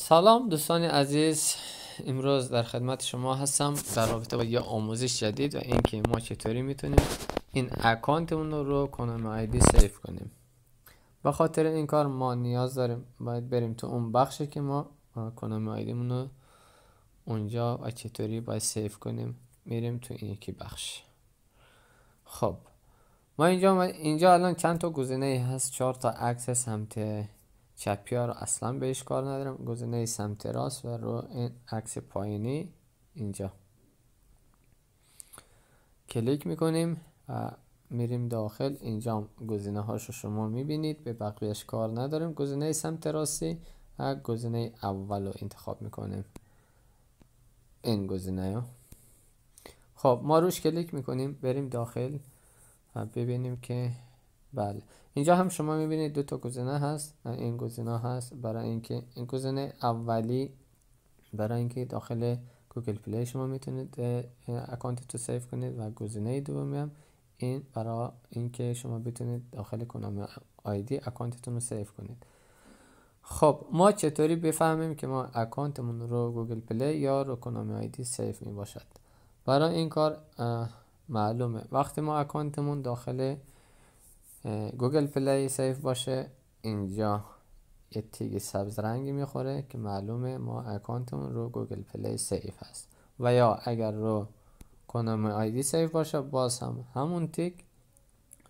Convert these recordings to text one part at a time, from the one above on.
سلام دوستان عزیز امروز در خدمت شما هستم در رابطه با یه آموزش جدید و اینکه ما چطوری میتونیم این اکانتمون رو کنم آیدی سیف کنیم به خاطر این کار ما نیاز داریم باید بریم تو اون بخشی که ما کنم ایدی رو اونجا و چطوری باید سیف کنیم میریم تو این یکی بخش خب ما اینجا اینجا الان چند تا گزینه هست چهار تا اکسس سمت چپی ها رو اصلا بهش کار ندارم گزینه سمت راست و رو این عکس پایینی اینجا کلیک میکنیم و میریم داخل اینجا گزینه هاش رو شما میبینید به بقیهش کار نداریم گزینه سمت راستی و گزینه اول رو انتخاب میکنیم این گزینه ها خب ما روش کلیک میکنیم بریم داخل و ببینیم که بله اینجا هم شما میبینید دو تا گزینه هست این گزینه هست برای اینکه این گزینه اولی برای اینکه داخل گوگل پلی شما میتونید اکانت تو سیف کنید و گزینه دومی هم این برای اینکه شما بتونید داخل کنم آیدی اکانتتون رو سیف کنید خب ما چطوری بفهمیم که ما اکانتمون رو گوگل پلی یا رو کنامی آیدی سیف می باشد برای این کار معلومه وقتی ما اکانتمون داخل گوگل پلی سیف باشه اینجا یه تیگ سبز رنگی میخوره که معلومه ما اکانتمون رو گوگل پلی سیف هست و یا اگر رو کنم آیدی سیف باشه باز هم همون تیک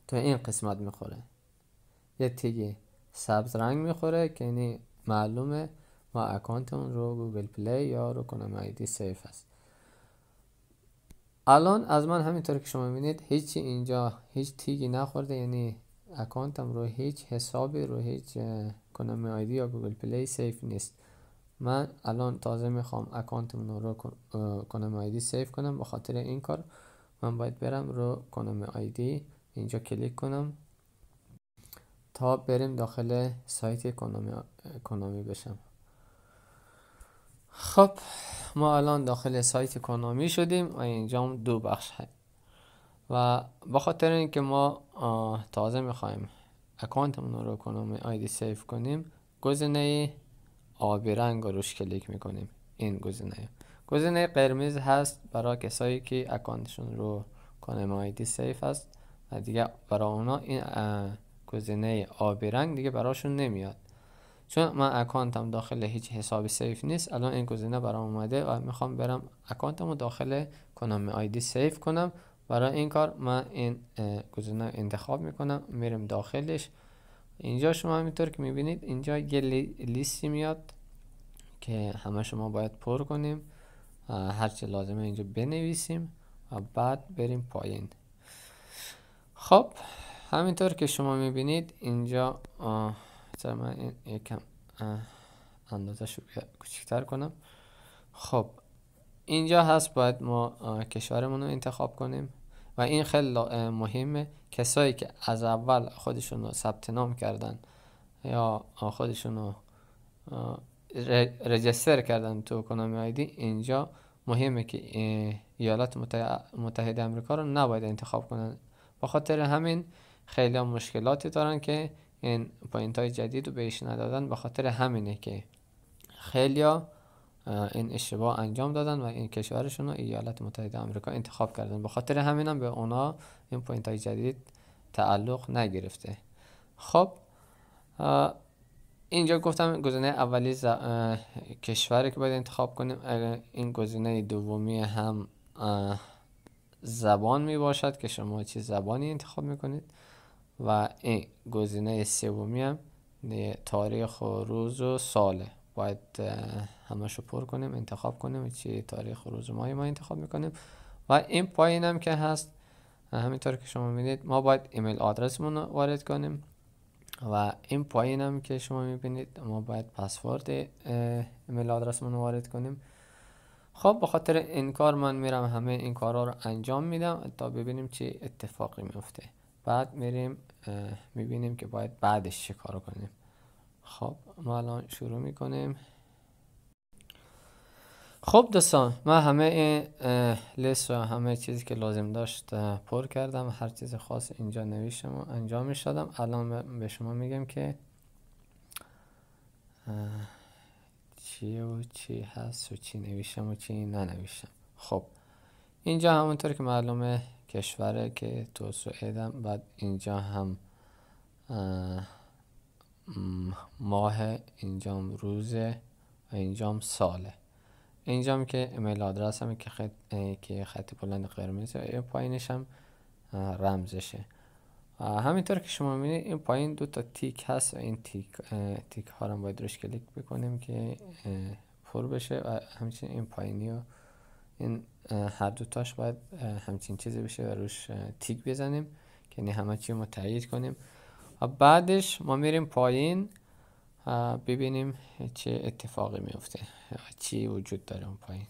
تو این قسمت میخوره یه تیگ سبز رنگ میخوره که یعنی معلومه ما اکانتمون رو گوگل پلی یا رو کنم آیدی سیف هست الان از من همینطور که شما میبینید هیچی اینجا هیچ تیگی نخورده یعنی اکانتم رو هیچ حسابی رو هیچ کنم آیدی یا گوگل پلی سیف نیست من الان تازه میخوام اکانتم رو کنم آیدی سیف کنم به خاطر این کار من باید برم رو کنم آیدی اینجا کلیک کنم تا بریم داخل سایت کنامی, بشم خب ما الان داخل سایت کنامی شدیم و اینجا هم دو بخش هست و بخاطر خاطر اینکه ما تازه میخوایم اکانتمون رو کنامی آیدی سیف کنیم گزینه آبی رنگ رو روش کلیک میکنیم این گزینه گزینه قرمز هست برای کسایی که اکانتشون رو کنامی آیدی سیف هست و دیگه برای اونا این گزینه آبی رنگ دیگه براشون نمیاد چون من اکانتم داخل هیچ حسابی سیف نیست الان این گزینه برام اومده و میخوام برم اکانتم رو داخل کنم آیدی سیف کنم برای این کار من این گزینه انتخاب میکنم میرم داخلش اینجا شما همینطور که میبینید اینجا یه لیستی میاد که همه شما باید پر کنیم هرچه لازمه اینجا بنویسیم و بعد بریم پایین خب همینطور که شما میبینید اینجا بذار من این یکم اندازش رو کوچکتر کنم خب اینجا هست باید ما کشورمون رو انتخاب کنیم و این خیلی مهمه کسایی که از اول خودشون رو ثبت نام کردن یا خودشون رو رجستر کردن تو کنامی آیدی اینجا مهمه که ایالات متحده امریکا رو نباید انتخاب کنن با خاطر همین خیلی مشکلاتی دارن که این پوینت های جدید رو بهش ندادن به خاطر همینه که خیلیا این اشتباه انجام دادن و این کشورشون رو ایالات متحده آمریکا انتخاب کردن به خاطر همینم هم به اونا این پوینت های جدید تعلق نگرفته خب اینجا گفتم گزینه اولی ز... کشوری که باید انتخاب کنیم این گزینه دومی هم زبان می باشد که شما چه زبانی انتخاب می کنید و این گزینه سومی هم تاریخ و روز و ساله باید رو پر کنیم انتخاب کنیم چی تاریخ و روز و ماهی ما انتخاب میکنیم و این پایین هم که هست همینطور که شما میدید ما باید ایمیل آدرسمون رو وارد کنیم و این پایین هم که شما میبینید ما باید پسورد ایمیل آدرس رو وارد کنیم خب به خاطر این کار من میرم همه این کارها رو انجام میدم تا ببینیم چه اتفاقی میفته بعد میریم میبینیم که باید بعدش چه کار کنیم خب ما الان شروع میکنیم خب دوستان من همه این لیست و همه چیزی که لازم داشت پر کردم هر چیز خاص اینجا نوشتم و انجام شدم الان به شما میگم که چی و چی هست و چی نوشتم و چی ننوشتم خب اینجا همونطور که معلومه کشوره که توسعه دم بعد اینجا هم ماه هم روزه و هم ساله هم که ایمیل آدرس هم که خط, که خط بلند قرمزه پایینش هم رمزشه همینطور که شما میبینید این پایین دو تا تیک هست و این تیک تیک ها رو باید روش کلیک بکنیم که پر بشه و همچنین این پایینی رو این هر دو تاش باید همچین چیزی بشه و روش تیک بزنیم که یعنی همه چی رو تایید کنیم و بعدش ما میریم پایین ببینیم چه اتفاقی میفته چی وجود داره اون پایین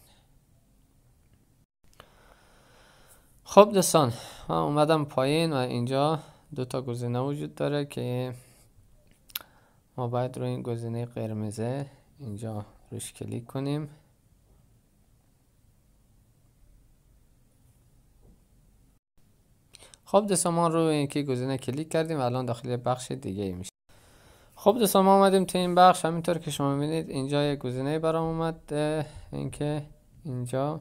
خب دوستان اومدم پایین و اینجا دو تا گزینه وجود داره که ما باید روی این گزینه قرمزه اینجا روش کلیک کنیم خب ما رو اینکه گزینه کلیک کردیم و الان داخل بخش دیگه ای میشه خب دوستان ما اومدیم تو این بخش همینطور که شما میبینید اینجا یه گزینه برام اومد اینکه اینجا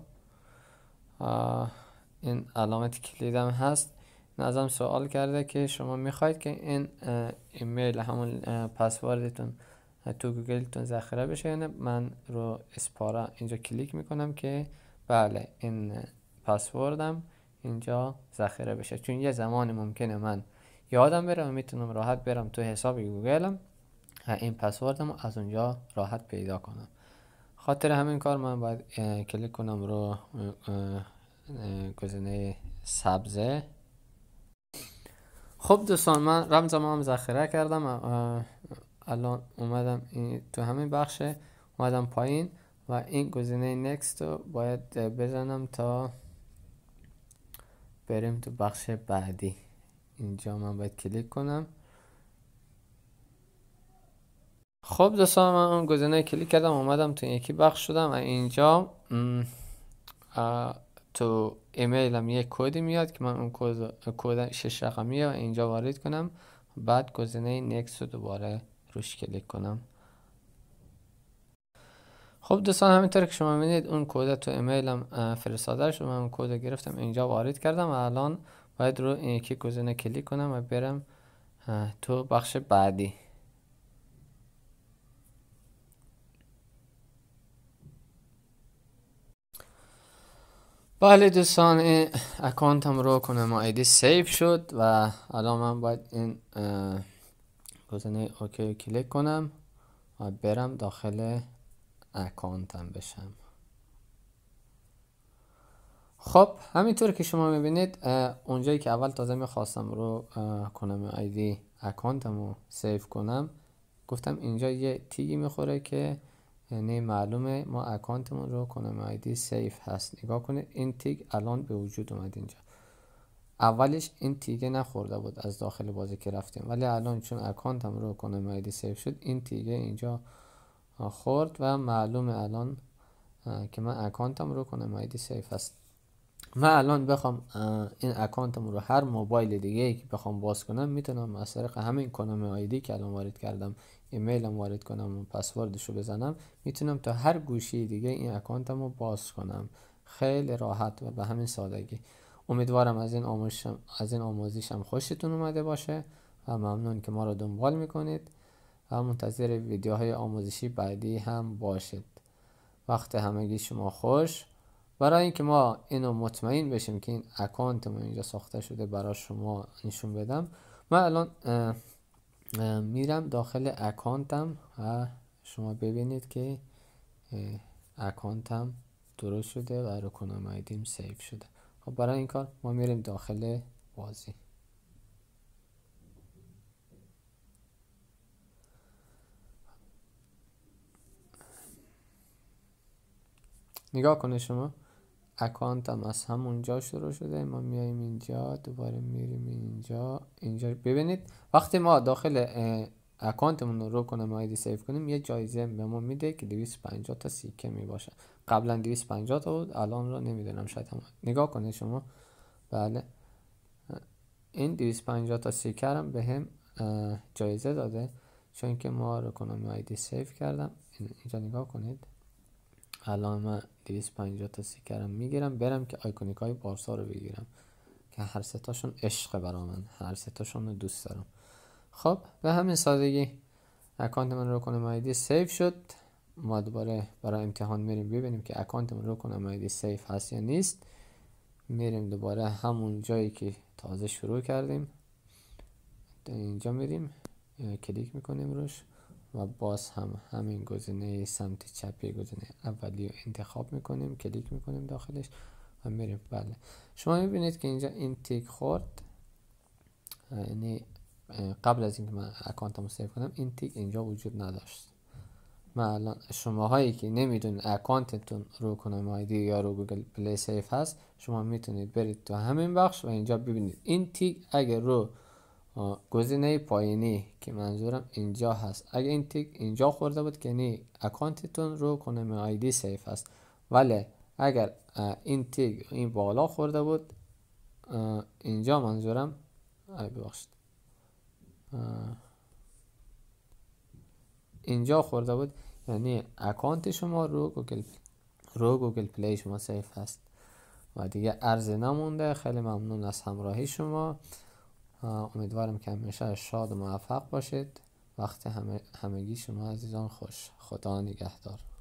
این علامت کلیدم هست نظرم سوال کرده که شما میخواید که این ایمیل همون پسوردتون تو گوگلتون ذخیره بشه یعنی من رو اسپارا اینجا کلیک میکنم که بله این پسوردم اینجا ذخیره بشه چون یه زمانی ممکنه من یادم برم و میتونم راحت برم تو حساب گوگلم این پسوردمو از اونجا راحت پیدا کنم خاطر همین کار من باید کلیک کنم رو گزینه سبز. خب دوستان من رمزم هم ذخیره کردم الان اومدم این تو همین بخش اومدم پایین و این گزینه نکست رو باید بزنم تا بریم تو بخش بعدی اینجا من باید کلیک کنم خب دوستان من اون گزینه کلیک کردم اومدم تو یکی بخش شدم و اینجا تو ایمیلم یک کدی میاد که من اون کد شش رقمیه و اینجا وارد کنم بعد گزینه نکس رو دوباره روش کلیک کنم خب دوستان همینطور که شما میدید اون کد تو ایمیل هم فرستاده شد من کد گرفتم اینجا وارد کردم و الان باید رو این یکی گزینه کلیک کنم و برم تو بخش بعدی بله دوستان این هم رو کنم ایدی سیف شد و الان من باید این گزینه اوکی کلیک کنم و برم داخل اکانتم بشم خب همینطور که شما میبینید اونجایی که اول تازه میخواستم رو کنم ایدی اکانتم رو سیف کنم گفتم اینجا یه تیگی میخوره که یعنی معلومه ما اکانتمون رو کنم ایدی سیف هست نگاه کنید این تیگ الان به وجود اومد اینجا اولش این تیگه نخورده بود از داخل بازی که رفتیم ولی الان چون اکانتم رو کنم ایدی سیف شد این تیگه اینجا خورد و معلوم الان که من اکانتم رو کنم ایدی سیف است من الان بخوام این اکانتم رو هر موبایل دیگه ای که بخوام باز کنم میتونم از طریق همین کنم ایدی که الان وارد کردم ایمیلم وارد کنم و پسوردش رو بزنم میتونم تا هر گوشی دیگه این اکانتم رو باز کنم خیلی راحت و به همین سادگی امیدوارم از این, آموزش از این آموزیشم خوشتون اومده باشه و ممنون که ما رو دنبال میکنید و منتظر ویدیوهای آموزشی بعدی هم باشید وقت همگی شما خوش برای اینکه ما اینو مطمئن بشیم که این اکانت ما اینجا ساخته شده برای شما نشون بدم من الان میرم داخل اکانتم و شما ببینید که اکانتم درست شده و رکنم ایدیم سیف شده خب برای این کار ما میریم داخل بازی نگاه کنه شما اکانت هم از همونجا شروع شده ما میاییم اینجا دوباره میریم اینجا اینجا ببینید وقتی ما داخل اکانتمون رو کنم آیدی سیف کنیم یه جایزه به ما میده که 250 تا سیکه می باشه قبلا 250 تا بود الان رو نمیدونم شاید هم نگاه کنه شما بله این 250 تا سیکه هم به هم جایزه داده چون که ما رو کنم آیدی سیف کردم اینجا نگاه کنید الان 250 تا سیکرم میگیرم برم که آیکونیک های بارسا رو بگیرم که هر ستاشون عشق برا من هر ستاشون رو دوست دارم خب به همین سادگی اکانت من رو کنم آیدی سیف شد ما دوباره برای امتحان میریم ببینیم که اکانت من رو کنم آیدی سیف هست یا نیست میریم دوباره همون جایی که تازه شروع کردیم اینجا میریم کلیک میکنیم روش و باز هم همین گزینه سمت چپی گزینه اولی رو انتخاب میکنیم کلیک میکنیم داخلش و میریم بله شما میبینید که اینجا این تیک خورد یعنی قبل از اینکه من رو سیو کنم این تیک اینجا وجود نداشت من الان هایی که نمیدونید اکانتتون رو کنم آیدی یا رو گوگل پلی سیف هست شما میتونید برید تو همین بخش و اینجا ببینید این تیک اگر رو گزینه پایینی که منظورم اینجا هست اگر این تیک اینجا خورده بود که نی اکانتتون رو می آیدی سیف هست ولی اگر این تیک این بالا خورده بود اینجا منظورم ببخشید اینجا خورده بود یعنی اکانت شما رو گوگل رو گوگل پلی شما سیف هست و دیگه ارزی نمونده خیلی ممنون از همراهی شما امیدوارم که همیشه شاد و موفق باشید وقت همه همگی شما عزیزان خوش خدا نگهدار